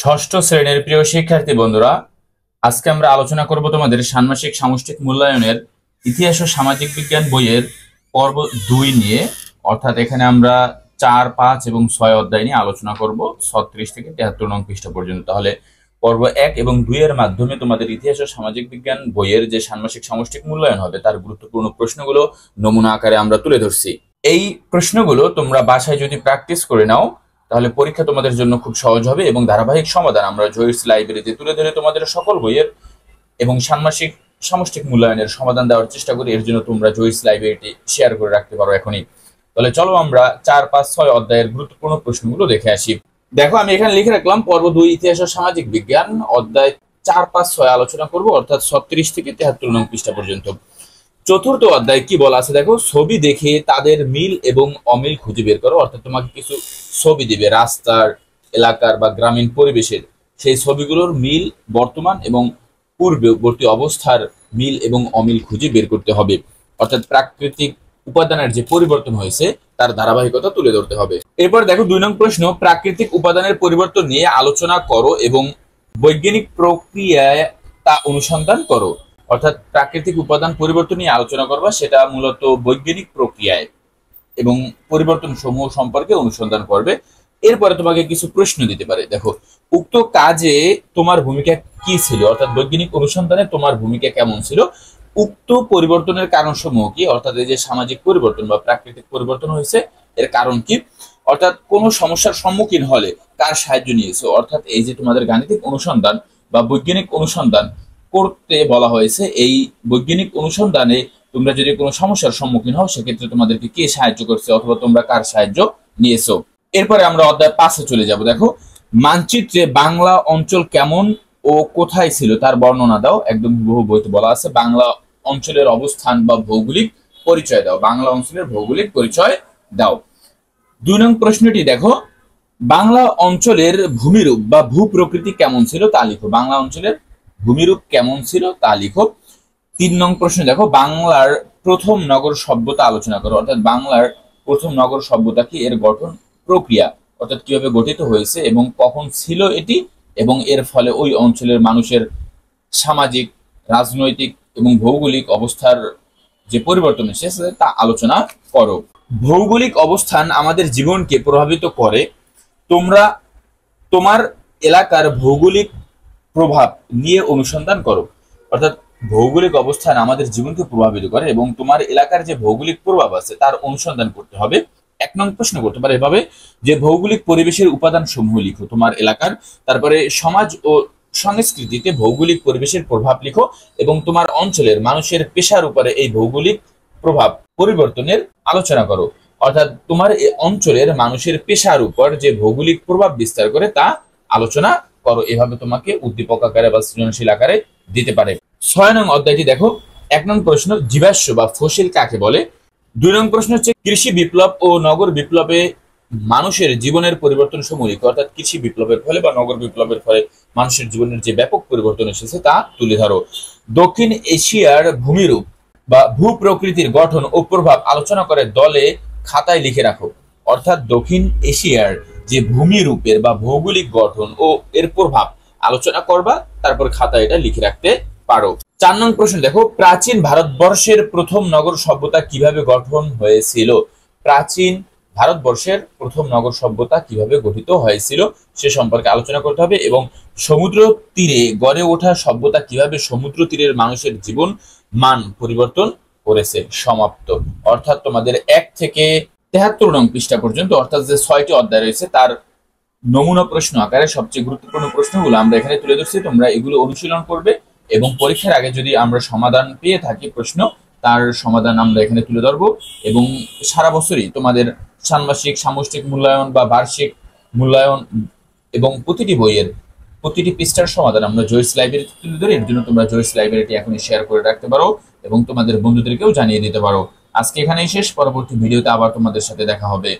ষষ্ঠ শ্রেণীর প্রিয় শিক্ষার্থী বন্ধুরা আজকে আমরা আলোচনা করব তোমাদের ষান্মাসিক সামষ্টিক মূল্যায়নের ইতিহাস ও সামাজিক বিজ্ঞান বইয়ের পর্ব দুই নিয়ে অর্থাৎ এখানে আমরা চার পাঁচ এবং ছয় অধ্যায় নিয়ে আলোচনা করব ছত্রিশ থেকে তেহাত্তর নং পৃষ্ঠা পর্যন্ত তাহলে পর্ব এক এবং দুইয়ের মাধ্যমে তোমাদের ইতিহাস ও সামাজিক বিজ্ঞান বইয়ের যে ষান্মাসিক সামষ্টিক মূল্যায়ন হবে তার গুরুত্বপূর্ণ প্রশ্নগুলো নমুনা আকারে আমরা তুলে ধরছি এই প্রশ্নগুলো তোমরা বাসায় যদি প্র্যাকটিস করে নাও তাহলে পরীক্ষা তোমাদের জন্য খুব সহজ হবে এবং ধারাবাহিক সমাধান আমরা জয়েস লাইব্রেরিতে তুলে ধরে তোমাদের সকল বইয়ের এবং ষান্মাসিক সামষ্টিক মূল্যায়নের সমাধান দেওয়ার চেষ্টা করি এর জন্য তোমরা জয়েস লাইব্রেরিটি শেয়ার করে রাখতে পারো এখনই তাহলে চলো আমরা চার পাঁচ ছয় অধ্যায়ের গুরুত্বপূর্ণ প্রশ্নগুলো দেখে আসি দেখো আমি এখানে লিখে রাখলাম পর্ব দুই ইতিহাস ও সামাজিক বিজ্ঞান অধ্যায় চার পাঁচ ছয় আলোচনা করব অর্থাৎ ছত্রিশ থেকে তেহাত্তর নং পৃষ্ঠা পর্যন্ত চতুর্থ অধ্যায় কি বলা আছে দেখো ছবি দেখে তাদের মিল এবং অমিল খুঁজে বের করো অর্থাৎ তোমাকে কিছু ছবি দেবে রাস্তার এলাকার বা গ্রামীণ পরিবেশের সেই ছবিগুলোর মিল বর্তমান এবং পূর্ববর্তী অবস্থার মিল এবং অমিল খুঁজে বের করতে হবে অর্থাৎ প্রাকৃতিক উপাদানের যে পরিবর্তন হয়েছে তার ধারাবাহিকতা তুলে ধরতে হবে এরপর দেখো দুই নং প্রশ্ন প্রাকৃতিক উপাদানের পরিবর্তন নিয়ে আলোচনা করো এবং বৈজ্ঞানিক প্রক্রিয়ায় তা অনুসন্ধান করো অর্থাৎ প্রাকৃতিক উপাদান পরিবর্তন নিয়ে আলোচনা করবা সেটা মূলত বৈজ্ঞানিক প্রক্রিয়ায় এবং পরিবর্তন সমূহ সম্পর্কে অনুসন্ধান করবে এরপরে তোমাকে কিছু প্রশ্ন দিতে পারে দেখো উক্ত কাজে তোমার ভূমিকা কি ছিল অর্থাৎ বৈজ্ঞানিক অনুসন্ধানে তোমার ভূমিকা কেমন ছিল উক্ত পরিবর্তনের কারণ সমূহ কি অর্থাৎ এই যে সামাজিক পরিবর্তন বা প্রাকৃতিক পরিবর্তন হয়েছে এর কারণ কি অর্থাৎ কোনো সমস্যার সম্মুখীন হলে কার সাহায্য নিয়েছে অর্থাৎ এই যে তোমাদের গাণিতিক অনুসন্ধান বা বৈজ্ঞানিক অনুসন্ধান করতে বলা হয়েছে এই বৈজ্ঞানিক অনুসন্ধানে তোমরা যদি কোনো সমস্যার সম্মুখীন হও সেক্ষেত্রে তোমাদেরকে কে সাহায্য করছে অথবা তোমরা কার সাহায্য নিয়েছো এরপরে আমরা অধ্যায় পাশে চলে যাব দেখো মানচিত্রে বাংলা অঞ্চল কেমন ও কোথায় ছিল তার বর্ণনা দাও একদম বহু বইতে বলা আছে বাংলা অঞ্চলের অবস্থান বা ভৌগোলিক পরিচয় দাও বাংলা অঞ্চলের ভৌগোলিক পরিচয় দাও দুই নং প্রশ্নটি দেখো বাংলা অঞ্চলের ভূমিরূপ বা ভূ প্রকৃতি কেমন ছিল তা লিখো বাংলা অঞ্চলের ভূমিরূপ কেমন ছিল তা লিখো তিন নং প্রশ্ন দেখো বাংলার প্রথম নগর সভ্যতা আলোচনা করো অর্থাৎ বাংলার প্রথম নগর সভ্যতা কি এর গঠন প্রক্রিয়া অর্থাৎ কিভাবে গঠিত হয়েছে এবং কখন ছিল এটি এবং এর ফলে ওই অঞ্চলের মানুষের সামাজিক রাজনৈতিক এবং ভৌগোলিক অবস্থার যে পরিবর্তন এসেছে তা আলোচনা করো ভৌগোলিক অবস্থান আমাদের জীবনকে প্রভাবিত করে তোমরা তোমার এলাকার ভৌগোলিক প্রভাব নিয়ে অনুসন্ধান করো অর্থাৎ ভৌগোলিক অবস্থান আমাদের জীবনকে প্রভাবিত করে এবং তোমার এলাকার যে ভৌগোলিক প্রভাব আছে তার অনুসন্ধান করতে হবে এক নং প্রশ্ন করতে পারে এভাবে যে ভৌগোলিক পরিবেশের উপাদান সমূহ লিখো তোমার এলাকার তারপরে সমাজ ও সংস্কৃতিতে ভৌগোলিক পরিবেশের প্রভাব লিখো এবং তোমার অঞ্চলের মানুষের পেশার উপরে এই ভৌগোলিক প্রভাব পরিবর্তনের আলোচনা করো অর্থাৎ তোমার অঞ্চলের মানুষের পেশার উপর যে ভৌগোলিক প্রভাব বিস্তার করে তা আলোচনা করো এভাবে তোমাকে উদ্দীপক আকারে বা সৃজনশীল আকারে দিতে পারে ছয় নং অধ্যায়টি দেখো এক নং প্রশ্ন জীবাশ্ম বা ফসিল কাকে বলে দুই নং প্রশ্ন হচ্ছে কৃষি বিপ্লব ও নগর বিপ্লবে মানুষের জীবনের পরিবর্তন সমূহ অর্থাৎ কৃষি বিপ্লবের ফলে বা নগর বিপ্লবের ফলে মানুষের জীবনের যে ব্যাপক পরিবর্তন এসেছে তা তুলে ধরো দক্ষিণ এশিয়ার ভূমিরূপ বা ভূ প্রকৃতির গঠন ও প্রভাব আলোচনা করে দলে খাতায় লিখে রাখো অর্থাৎ দক্ষিণ এশিয়ার যে ভূমি রূপের বা ভৌগোলিক গঠন ও এর প্রভাব আলোচনা করবা তারপর খাতা এটা লিখে রাখতে পারো চার নং প্রশ্ন দেখো প্রাচীন ভারতবর্ষের প্রথম নগর সভ্যতা কিভাবে গঠন হয়েছিল প্রাচীন ভারতবর্ষের প্রথম নগর সভ্যতা কিভাবে গঠিত হয়েছিল সে সম্পর্কে আলোচনা করতে হবে এবং সমুদ্র তীরে গড়ে ওঠা সভ্যতা কিভাবে সমুদ্র তীরের মানুষের জীবন মান পরিবর্তন করেছে সমাপ্ত অর্থাৎ তোমাদের এক থেকে তেহাত্তর নং পৃষ্ঠা পর্যন্ত অর্থাৎ যে ছয়টি অধ্যায় রয়েছে তার নমুনা প্রশ্ন আকারে সবচেয়ে গুরুত্বপূর্ণ প্রশ্নগুলো আমরা এখানে তুলে ধরছি তোমরা এগুলো অনুশীলন করবে এবং পরীক্ষার আগে যদি আমরা সমাধান পেয়ে থাকি প্রশ্ন তার সমাধান আমরা এখানে তুলে ধরবো এবং সারা বছরই তোমাদের ষান্মাসিক সামষ্টিক মূল্যায়ন বা বার্ষিক মূল্যায়ন এবং প্রতিটি বইয়ের প্রতিটি পৃষ্ঠার সমাধান আমরা জয়েস লাইব্রেরিতে তুলে ধরি এর জন্য তোমরা জয়েস লাইব্রেরিটি এখনই শেয়ার করে রাখতে পারো এবং তোমাদের বন্ধুদেরকেও জানিয়ে দিতে পারো আজকে এখানেই শেষ পরবর্তী ভিডিওতে আবার তোমাদের সাথে দেখা হবে